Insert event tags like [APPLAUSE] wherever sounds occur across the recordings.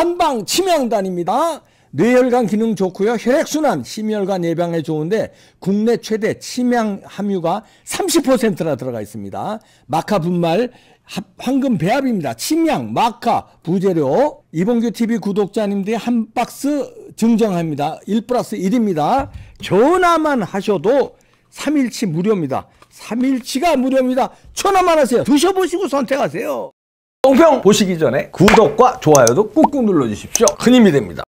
한방 치명단입니다. 뇌혈관 기능 좋고요. 혈액순환, 심혈관 예방에 좋은데 국내 최대 치명 함유가 30%나 들어가 있습니다. 마카 분말 황금 배합입니다. 치명, 마카, 부재료. 이봉규 TV 구독자님들이 한 박스 증정합니다. 1 플러스 1입니다. 전화만 하셔도 3일치 무료입니다. 3일치가 무료입니다. 전화만 하세요. 드셔보시고 선택하세요. 똥평 보시기 전에 구독과 좋아요도 꾹꾹 눌러주십시오. 큰 힘이 됩니다.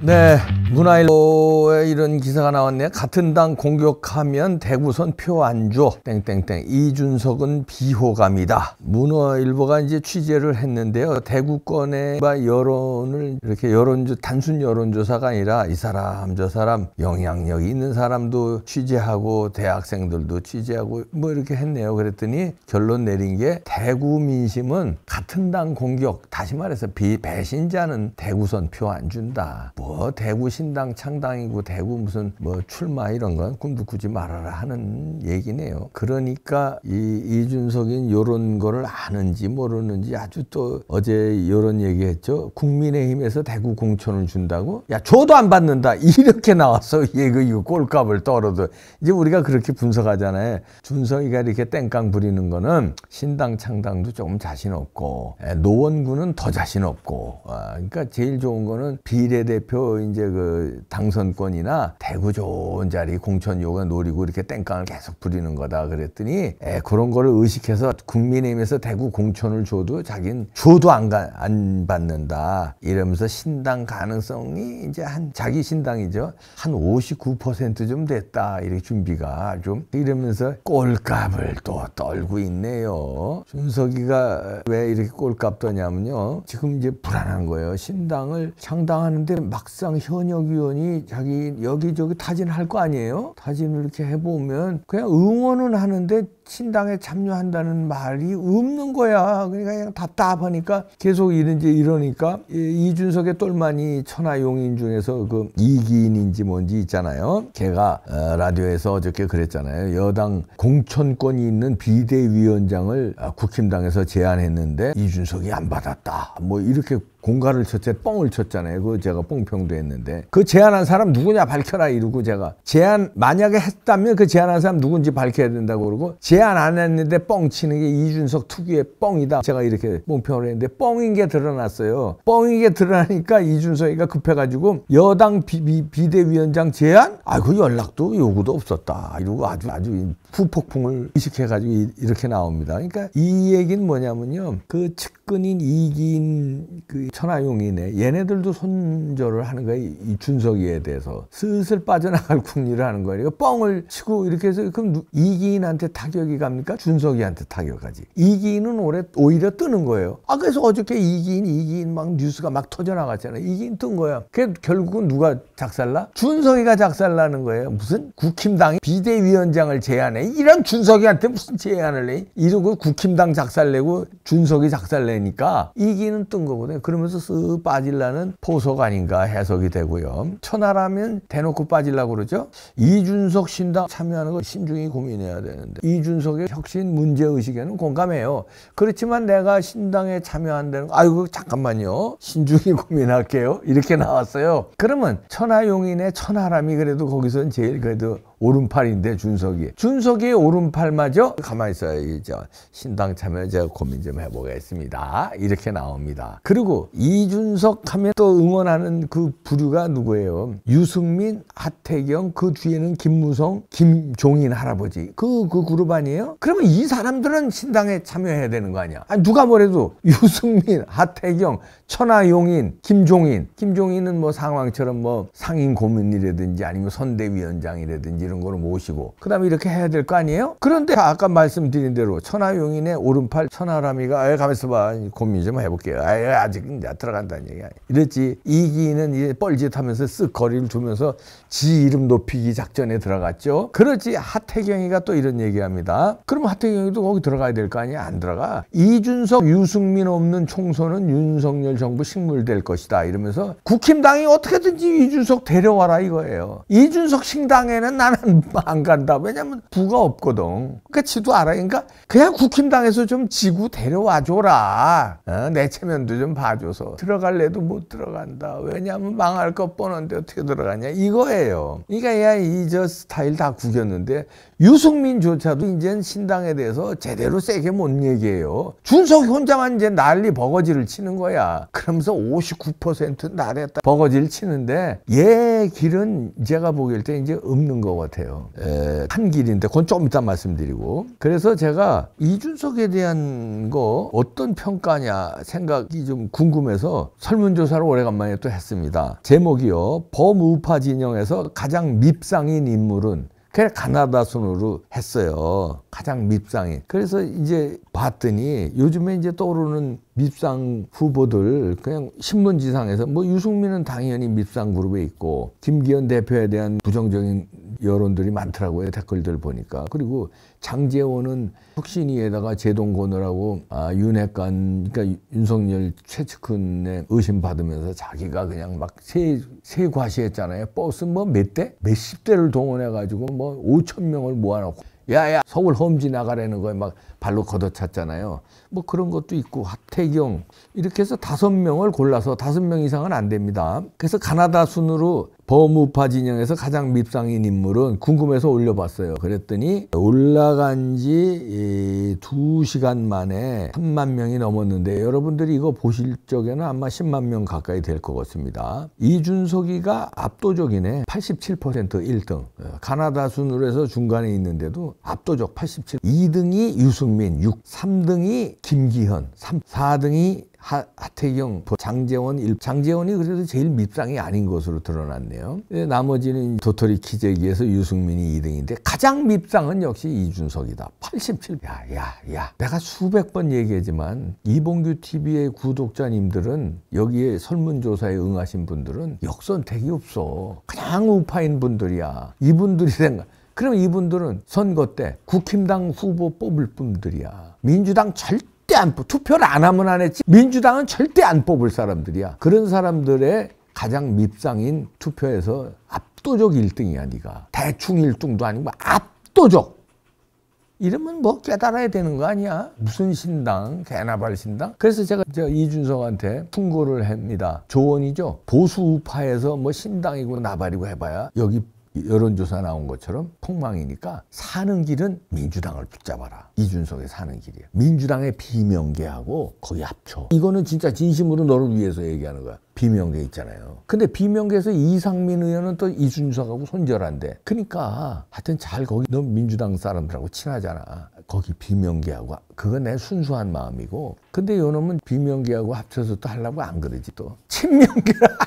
네, 문화일보에 이런 기사가 나왔네요. 같은 당 공격하면 대구선 표 안 줘. 땡땡땡. 이준석은 비호감이다. 문화일보가 이제 취재를 했는데요. 대구권의 여론을 이렇게 여론조 단순 여론조사가 아니라 이 사람 저 사람 영향력 있는 사람도 취재하고 대학생들도 취재하고 뭐 이렇게 했네요. 그랬더니 결론 내린 게 대구 민심은 같은 당 공격 다시 말해서 비배신자는 대구선 표 안 준다. 뭐 대구시 신당 창당이고 대구 무슨 뭐 출마 이런 건 꿈도 꾸지 말아라 하는 얘기네요. 그러니까 이 이준석인 요런 거를 아는지 모르는지 아주 또 어제 요런 얘기했죠. 국민의힘에서 대구 공천을 준다고? 야 줘도 안 받는다 [LAUGHS] 이렇게 나왔어. 얘그 이거 꼴값을 떨어도 이제 우리가 그렇게 분석하잖아요. 준석이가 이렇게 땡깡 부리는 거는 신당 창당도 조금 자신 없고 예, 노원구는 더 자신 없고 아, 그러니까 제일 좋은 거는 비례대표 이제 그 당선권이나 대구 좋은 자리 공천 요가 노리고 이렇게 땡깡을 계속 부리는 거다 그랬더니 에, 그런 거를 의식해서 국민의힘에서 대구 공천을 줘도 자기는 줘도 안, 가, 안 받는다 이러면서 신당 가능성이 이제 한 자기 신당이죠 한 59%좀 됐다 이렇게 준비가 좀 이러면서 꼴값을 또 떨고 있네요 준석이가 왜 이렇게 꼴값 떠냐면요 지금 이제 불안한 거예요 신당을 창당하는데 막상 현역 이준 의원이 자기 여기저기 타진할 거 아니에요? 타진을 이렇게 해보면 그냥 응원은 하는데 신당에 참여한다는 말이 없는 거야. 그러니까 그냥 답답하니까 계속 이런지 이러니까 이준석의 똘마니 천하용인 중에서 그 이기인인지 뭔지 있잖아요. 걔가 어, 라디오에서 어저께 그랬잖아요. 여당 공천권이 있는 비대위원장을 아, 국힘당에서 제안했는데 이준석이 안 받았다. 뭐 이렇게 공간을 쳤을 때 뻥을 쳤잖아요. 그 제가 뻥평도 했는데 그 제안한 사람 누구냐 밝혀라 이러고 제가 제안 만약에 했다면 그 제안한 사람 누군지 밝혀야 된다고 그러고 제안 안 했는데 뻥 치는 게 이준석 특유의 뻥이다. 제가 이렇게 뻥평을 했는데 뻥인 게 드러났어요. 뻥인 게 드러나니까 이준석이가 급해가지고 여당 비, 비, 대위원장 제안 아 그 연락도 요구도 없었다 이러고 아주 아주 후폭풍을 의식해가지고 이렇게 나옵니다. 그러니까 이 얘기는 뭐냐면요 그 측근인 이기인 그 천하용이네 얘네들도 손절을 하는 거야 이 준석이에 대해서 슬슬 빠져나갈 [LAUGHS] 궁리를 하는 거야 이거 뻥을 치고 이렇게 해서 그럼 이기인한테 타격이 갑니까 준석이한테 타격하지 이기인은 올해 오히려 뜨는 거예요 아 그래서 어저께 이기인 이기인 막 뉴스가 막 터져나갔잖아 요 이기인 뜬 거야 그 결국은 누가 작살나 준석이가 작살나는 거예요 무슨 국힘당 이 비대위원장을 제안해 이런 준석이한테 무슨 제안을 해 이러고 국힘당 작살내고 준석이 작살내니까 이기는 뜬 거거든요 그럼 그러면서 쓱 빠질라는 포석 아닌가 해석이 되고요. 천하라면 대놓고 빠질라고 그러죠. 이준석 신당 참여하는 거 신중히 고민해야 되는데 이준석의 혁신 문제의식에는 공감해요. 그렇지만 내가 신당에 참여한다는 거 아이고 잠깐만요. 신중히 [LAUGHS] 고민할게요. 이렇게 나왔어요. 그러면 천하용인의 천하람이 그래도 거기서는 제일 그래도 오른팔인데 준석이 준석이 오른팔마저 가만히 있어야죠 신당 참여 자 고민 좀 해보겠습니다 이렇게 나옵니다 그리고 이준석 하면 또 응원하는 그 부류가 누구예요 유승민 하태경 그 뒤에는 김무성 김종인 할아버지 그그 그 그룹 아니에요 그러면 이 사람들은 신당에 참여해야 되는 거 아니야 아니 누가 뭐래도 유승민 하태경 천하용인 김종인 김종인은 뭐 상황처럼 뭐 상인 고문이라든지 아니면 선대위원장이라든지 이런 거는 모시고 그다음에 이렇게 해야 될 거 아니에요? 그런데 아까 말씀드린 대로 천하용인의 오른팔 천하람이가 아유 가만있어 봐 고민 좀 해볼게요. 아유 아직 나 들어간다는 얘기 아니야. 이랬지 이기는 이제 뻘짓하면서 쓱 거리를 두면서지 이름 높이기 작전에 들어갔죠. 그렇지 하태경이가 또 이런 얘기합니다. 그럼 하태경이도 거기 들어가야 될 거아니에요안 들어가. 이준석, 유승민 없는 총선은 윤석열 정부 식물될 것이다 이러면서 국힘당이 어떻게든지 이준석 데려와라 이거예요. 이준석 식당에는 나는 난안 간다. 왜냐면 부가 없거든. 그러니까 지도 알아. 그러니까 그냥 국힘당에서 좀 지구 데려와 줘라. 어? 내 체면도 좀 봐줘서. 들어갈래도 못 들어간다. 왜냐면 망할 것 뻔한데 어떻게 들어가냐. 이거예요. 그러니까 야 이 저 스타일 다 구겼는데 유승민조차도 이젠 신당에 대해서 제대로 세게 못 얘기해요. 준석이 혼자만 이제 난리 버거지를 치는 거야. 그러면서 59% 나랬다 버거지를 치는데 얘 길은 제가 보길때 이제 없는 거거든. 같아요. 에, 예, 한 길인데 그건 조금 이따 말씀드리고. 그래서 제가 이준석에 대한 거 어떤 평가냐 생각이 좀 궁금해서 설문조사를 오래간만에 또 했습니다. 제목이요. 범우파 진영에서 가장 밉상인 인물은 그래 가나다 순으로 했어요. 가장 밉상이 그래서 이제 봤더니 요즘에 이제 떠오르는 밉상 후보들 그냥 신문지상에서 뭐 유승민은 당연히 밉상 그룹에 있고 김기현 대표에 대한 부정적인 여론들이 많더라고요. 댓글들 보니까. 그리고 장재원은 혁신위에다가 제동건우라고 아, 윤핵관, 그러니까 윤석열 최측근에 의심받으면서 자기가 그냥 막 세, 세과시했잖아요. 버스 뭐 몇 대? 몇 십 대를 동원해가지고 뭐 5천 명을 모아놓고 야야 서울 험지 나가라는 거에 막 발로 걷어찼잖아요. 뭐 그런 것도 있고 하태경 이렇게 해서 다섯 명을 골라서 다섯 명 이상은 안 됩니다. 그래서 가나다 순으로 범우파 진영에서 가장 밉상인 인물은 궁금해서 올려봤어요. 그랬더니 올라간 지 두시간 만에 3만 명이 넘었는데 여러분들이 이거 보실 적에는 아마 10만 명 가까이 될 것 같습니다. 이준석이가 압도적이네. 87% 1등. 가나다 순으로 해서 중간에 있는데도 압도적 87. 2등이 유승민 6, 3등이 김기현, 3, 4등이 하, 하태경, 장재원, 장재원이 그래도 제일 밉상이 아닌 것으로 드러났네요. 예, 나머지는 도토리 키재기에서 유승민이 2등인데 가장 밉상은 역시 이준석이다. 87. 야, 야, 야. 내가 수백 번 얘기하지만 이봉규 TV의 구독자님들은 여기에 설문조사에 응하신 분들은 역선택이 없어. 그냥 우파인 분들이야. 이분들이 생각. 그럼 이분들은 선거 때 국힘당 후보 뽑을 분들이야. 민주당 절대 절대 안 뽑, 투표를 안 하면 안 했지 민주당은 절대 안 뽑을 사람들이야. 그런 사람들의 가장 밉상인 투표에서 압도적 1등이야 네가. 대충 1등도 아니고 뭐 압도적. 이러면 뭐 깨달아야 되는 거 아니야? 무슨 신당? 개나발 신당? 그래서 제가 저 이준석한테 충고를 합니다. 조언이죠. 보수 우파에서 뭐 신당이고 나발이고 해봐야 여기 여론조사 나온 것처럼 폭망이니까 사는 길은 민주당을 붙잡아라. 이준석의 사는 길이야. 민주당의 비명계하고 거의 합쳐. 이거는 진짜 진심으로 너를 위해서 얘기하는 거야. 비명계 있잖아요. 근데 비명계에서 이상민 의원은 또 이준석하고 손절한데. 그러니까 하여튼 잘 거기 너 민주당 사람들하고 친하잖아. 거기 비명계하고 그건 내 순수한 마음이고. 근데 요놈은 비명계하고 합쳐서 또 하려고 안 그러지 또. 친명계라.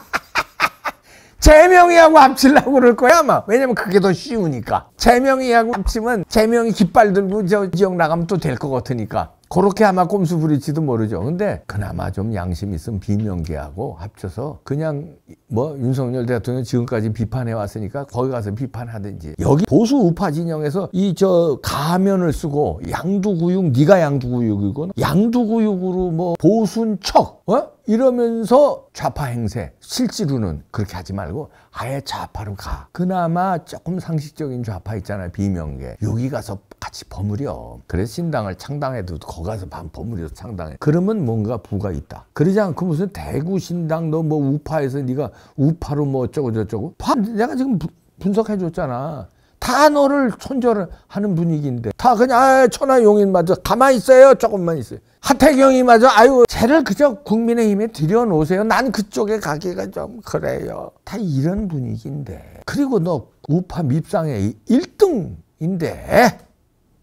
재명이하고 합치려고 그럴 거야 아마 왜냐면 그게 더 쉬우니까 재명이하고 합치면 재명이 깃발 들고 저 지역 나가면 또 될 것 같으니까 그렇게 아마 꼼수 부릴지도 모르죠. 근데 그나마 좀 양심 있으면 비명계하고 합쳐서 그냥 뭐 윤석열 대통령 지금까지 비판해 왔으니까 거기 가서 비판하든지 여기 보수 우파 진영에서 이 저 가면을 쓰고 양두구육 네가 양두구육이나 양두구육으로 뭐 보수인 척 어? 이러면서 좌파 행세 실제로는 그렇게 하지 말고 아예 좌파로 가 그나마 조금 상식적인 좌파 있잖아요 비명계 여기 가서 같이 버무려 그래서 신당을 창당해도 거 가서 반 버무려 서 창당해 그러면 뭔가 부가 있다 그러지 않고 무슨 대구 신당 너 뭐 우파에서 네가 우파로 뭐 어쩌고 저쩌고 봐 내가 지금 분석해 줬잖아 다 너를 손절하는 분위기인데 다 그냥 아, 천하용인 맞아 가만 있어요 조금만 있어요 하태경이 맞아 아유 쟤를 그저 국민의힘에 들여놓으세요 난 그쪽에 가기가 좀 그래요 다 이런 분위기인데 그리고 너 우파 밉상의 1등인데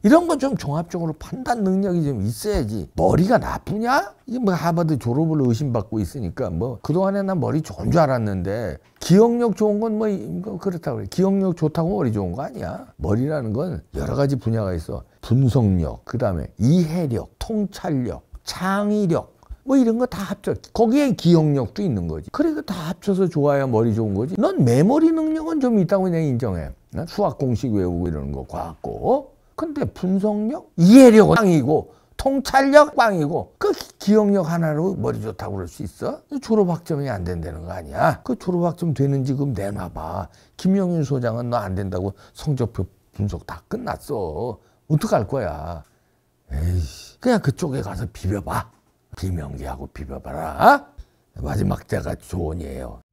이런 건 좀 종합적으로 판단 능력이 좀 있어야지 머리가 나쁘냐? 이게 뭐 하버드 졸업을 의심받고 있으니까 뭐 그동안에 난 머리 좋은 줄 알았는데 기억력 좋은 건 뭐 그렇다고 그래 기억력 좋다고 머리 좋은 거 아니야 머리라는 건 여러 가지 분야가 있어 분석력 그다음에 이해력 통찰력 창의력 뭐 이런 거 다 합쳐 거기에 기억력도 있는 거지 그래 다 합쳐서 좋아야 머리 좋은 거지 넌 메모리 능력은 좀 있다고 그냥 인정해 수학 공식 외우고 이러는 거 과학고 근데 분석력? 이해력 빵이고 통찰력 빵이고 그 기억력 하나로 머리 좋다고 그럴 수 있어? 졸업학점이 안 된다는 거 아니야? 그 졸업학점 되는지 그럼 내놔봐. 김영윤 소장은 너 안 된다고 성적표 분석 다 끝났어. 어떡할 거야? 에이 그냥 그쪽에 가서 비벼봐. 비명기하고 비벼봐라. 마지막 때가 조언이에요.